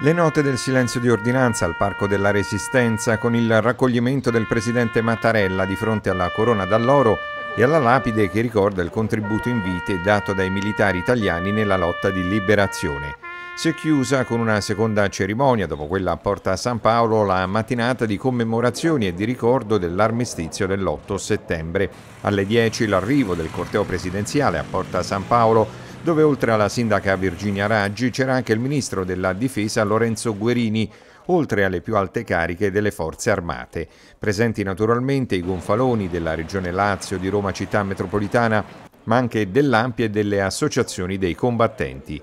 Le note del silenzio di ordinanza al Parco della Resistenza con il raccoglimento del presidente Mattarella di fronte alla corona d'alloro e alla lapide che ricorda il contributo in vite dato dai militari italiani nella lotta di liberazione. Si è chiusa con una seconda cerimonia, dopo quella a Porta San Paolo, la mattinata di commemorazioni e di ricordo dell'armistizio dell'8 settembre. Alle 10 l'arrivo del corteo presidenziale a Porta San Paolo dove oltre alla sindaca Virginia Raggi c'era anche il ministro della difesa Lorenzo Guerini, oltre alle più alte cariche delle forze armate. Presenti naturalmente i gonfaloni della regione Lazio di Roma città metropolitana, ma anche dell'Ampi e delle associazioni dei combattenti.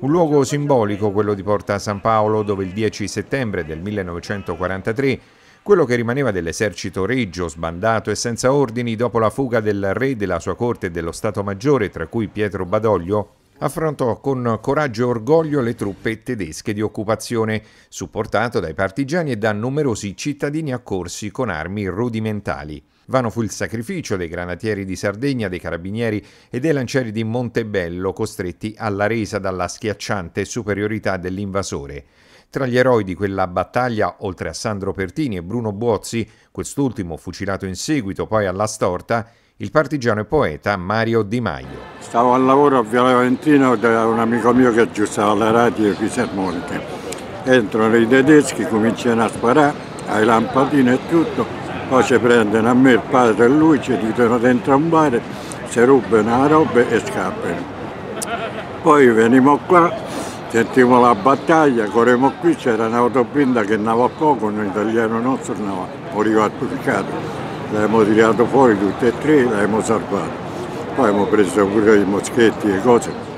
Un luogo simbolico quello di Porta San Paolo dove il 10 settembre del 1943 quello che rimaneva dell'esercito regio, sbandato e senza ordini dopo la fuga del re della sua corte e dello Stato Maggiore, tra cui Pietro Badoglio, affrontò con coraggio e orgoglio le truppe tedesche di occupazione, supportato dai partigiani e da numerosi cittadini accorsi con armi rudimentali. Vano fu il sacrificio dei granatieri di Sardegna, dei carabinieri e dei lancieri di Montebello costretti alla resa dalla schiacciante superiorità dell'invasore. Tra gli eroi di quella battaglia, oltre a Sandro Pertini e Bruno Buozzi, quest'ultimo fucilato in seguito poi alla storta, il partigiano e poeta Mario Di Maio. Stavo al lavoro a Viale Valentino da un amico mio che aggiustava la radio e fisarmonica. Entrano i tedeschi, cominciano a sparare, ai lampadini e tutto poi ci prendono a me il padre e lui, ci dicono dentro un bar, si rubano la roba e scappano. Poi venimo qua, sentimo la battaglia, corremo qui, c'era un'autopinda che andava a poco, un italiano nostro andava, moriva attaccato. L'abbiamo tirato fuori tutti e tre, l'abbiamo salvato. Poi abbiamo preso pure i moschetti e cose.